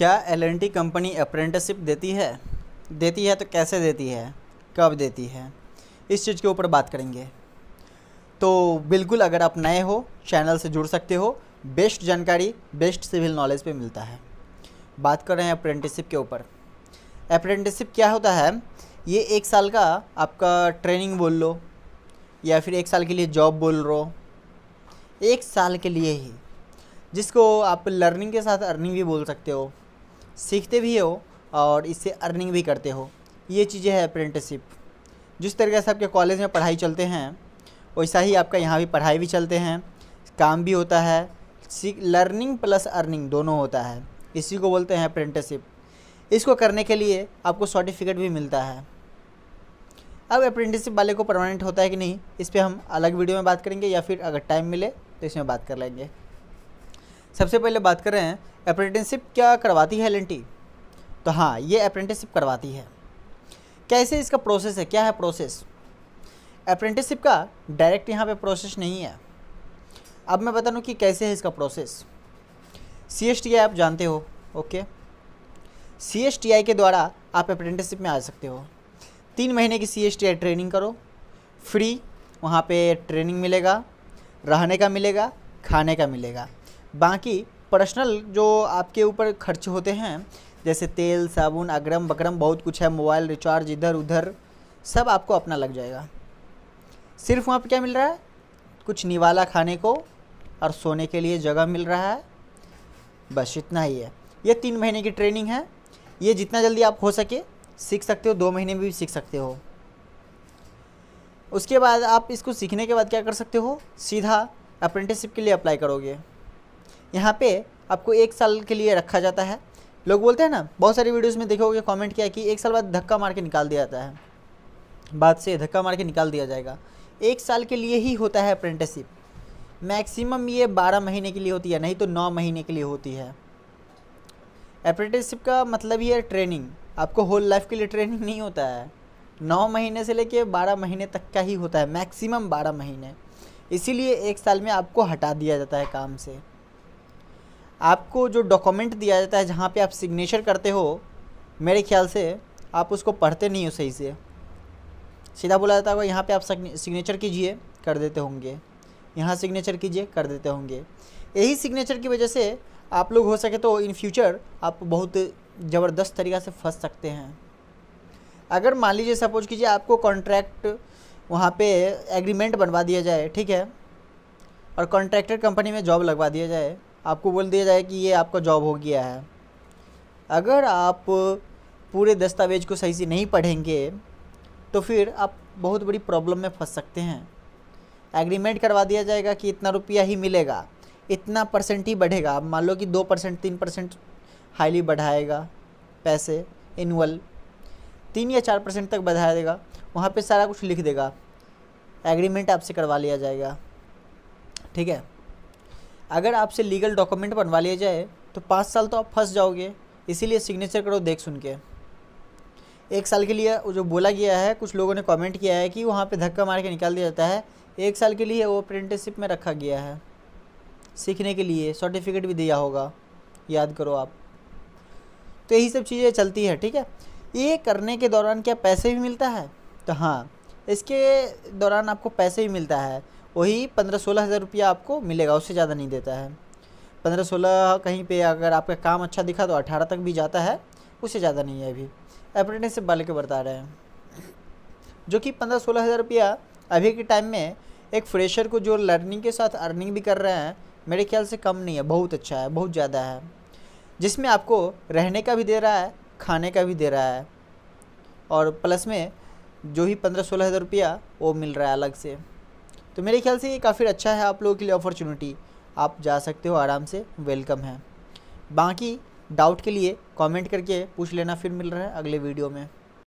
क्या L company apprenticeship देती है देती है तो कैसे देती है कब देती है इस चीज़ के ऊपर बात करेंगे तो बिल्कुल अगर आप नए हो चैनल से जुड़ सकते हो बेस्ट जानकारी बेस्ट सिविल नॉलेज पे मिलता है बात कर रहे हैं अप्रेंटिसशिप के ऊपर अप्रेंटिसशिप क्या होता है ये एक साल का आपका ट्रेनिंग बोल लो या फिर एक साल के लिए जॉब बोल रो एक साल के लिए ही जिसको आप लर्निंग के साथ अर्निंग भी बोल सकते हो सीखते भी हो और इससे अर्निंग भी करते हो ये चीज़ें है अप्रेंटिसिप जिस तरीके से आपके कॉलेज में पढ़ाई चलते हैं वैसा ही आपका यहाँ भी पढ़ाई भी चलते हैं काम भी होता है सीख लर्निंग प्लस अर्निंग दोनों होता है इसी को बोलते हैं अप्रेंटिसिप इसको करने के लिए आपको सर्टिफिकेट भी मिलता है अब अप्रेंटिसिप वाले को परमानेंट होता है कि नहीं इस पर हम अलग वीडियो में बात करेंगे या फिर अगर टाइम मिले तो इसमें बात कर लेंगे सबसे पहले बात कर रहे हैं अप्रेंटिसशिप क्या करवाती है एल तो हाँ ये अप्रेंटिसशिप करवाती है कैसे इसका प्रोसेस है क्या है प्रोसेस अप्रेंटिसशिप का डायरेक्ट यहाँ पे प्रोसेस नहीं है अब मैं बता दूँ कि कैसे है इसका process C S T I आप जानते हो okay C S T I के द्वारा आप अप्रेंटिसशिप में आ सकते हो तीन महीने की C S T I training करो फ्री वहाँ पे ट्रेनिंग मिलेगा रहने का मिलेगा खाने का मिलेगा बाकी पर्सनल जो आपके ऊपर खर्च होते हैं जैसे तेल साबुन अगरम बकरम बहुत कुछ है मोबाइल रिचार्ज इधर उधर सब आपको अपना लग जाएगा सिर्फ वहाँ पर क्या मिल रहा है कुछ निवाला खाने को और सोने के लिए जगह मिल रहा है बस इतना ही है ये तीन महीने की ट्रेनिंग है ये जितना जल्दी आप हो सके सीख सकते हो दो महीने में भी सीख सकते हो उसके बाद आप इसको सीखने के बाद क्या कर सकते हो सीधा अप्रेंटिसशिप के लिए अप्लाई करोगे यहाँ पे आपको एक साल के लिए रखा जाता है लोग बोलते हैं ना बहुत सारी वीडियोस में देखोगे कमेंट किया कि एक साल बाद धक्का मार के निकाल दिया जाता है बाद से धक्का मार के निकाल दिया जाएगा एक साल के लिए ही होता है अप्रेंटिसशिप मैक्सिमम ये बारह महीने के लिए होती है नहीं तो नौ महीने के लिए होती है अप्रेंटिसशिप का मतलब ही है ट्रेनिंग आपको होल लाइफ के लिए ट्रेनिंग नहीं होता है नौ महीने से लेके बारह महीने तक का ही होता है मैक्सिमम बारह महीने इसीलिए एक साल में आपको हटा दिया जाता है काम से आपको जो डॉक्यूमेंट दिया जाता है जहाँ पे आप सिग्नेचर करते हो मेरे ख्याल से आप उसको पढ़ते नहीं हो सही से सीधा बोला जाता होगा यहाँ पे आप सिग्नेचर कीजिए कर देते होंगे यहाँ सिग्नेचर कीजिए कर देते होंगे यही सिग्नेचर की वजह से आप लोग हो सके तो इन फ्यूचर आप बहुत ज़बरदस्त तरीक़े से फंस सकते हैं अगर मान लीजिए सपोज कीजिए आपको कॉन्ट्रैक्ट वहाँ पे एग्रीमेंट बनवा दिया जाए ठीक है और कॉन्ट्रैक्टर कंपनी में जॉब लगवा दिया जाए आपको बोल दिया जाए कि ये आपका जॉब हो गया है अगर आप पूरे दस्तावेज को सही से नहीं पढ़ेंगे तो फिर आप बहुत बड़ी प्रॉब्लम में फंस सकते हैं एग्रीमेंट करवा दिया जाएगा कि इतना रुपया ही मिलेगा इतना परसेंट ही बढ़ेगा आप मान लो कि दो परसेंट तीन परसेंट हाईली बढ़ाएगा पैसे एनुअल तीन या चार परसेंट तक बढ़ा देगा वहाँ पे सारा कुछ लिख देगा एग्रीमेंट आपसे करवा लिया जाएगा ठीक है अगर आपसे लीगल डॉक्यूमेंट बनवा लिया जाए तो पाँच साल तो आप फंस जाओगे इसीलिए सिग्नेचर करो देख सुन के एक साल के लिए जो बोला गया है कुछ लोगों ने कमेंट किया है कि वहाँ पे धक्का मार के निकाल दिया जाता है एक साल के लिए वो अप्रेंटिसशिप में रखा गया है सीखने के लिए सर्टिफिकेट भी दिया होगा याद करो आप तो यही सब चीज़ें चलती है ठीक है ये करने के दौरान क्या पैसे भी मिलता है तो हाँ इसके दौरान आपको पैसे भी मिलता है वही पंद्रह सोलह हज़ार रुपया आपको मिलेगा उससे ज़्यादा नहीं देता है पंद्रह सोलह कहीं पे अगर आपका काम अच्छा दिखा तो अठारह तक भी जाता है उससे ज़्यादा नहीं है अभी अप्रेंटिसशिप वाले के बता रहे हैं जो कि पंद्रह सोलह हज़ार रुपया अभी के टाइम में एक फ्रेशर को जो लर्निंग के साथ अर्निंग भी कर रहे हैं मेरे ख्याल से कम नहीं है बहुत अच्छा है बहुत ज़्यादा है जिसमें आपको रहने का भी दे रहा है खाने का भी दे रहा है और प्लस में जो ही पंद्रह सोलह हज़ार रुपया वो मिल रहा है अलग से तो मेरे ख्याल से ये काफ़ी अच्छा है आप लोगों के लिए अपॉर्चुनिटी आप जा सकते हो आराम से वेलकम है बाकी डाउट के लिए कमेंट करके पूछ लेना फिर मिल रहा है अगले वीडियो में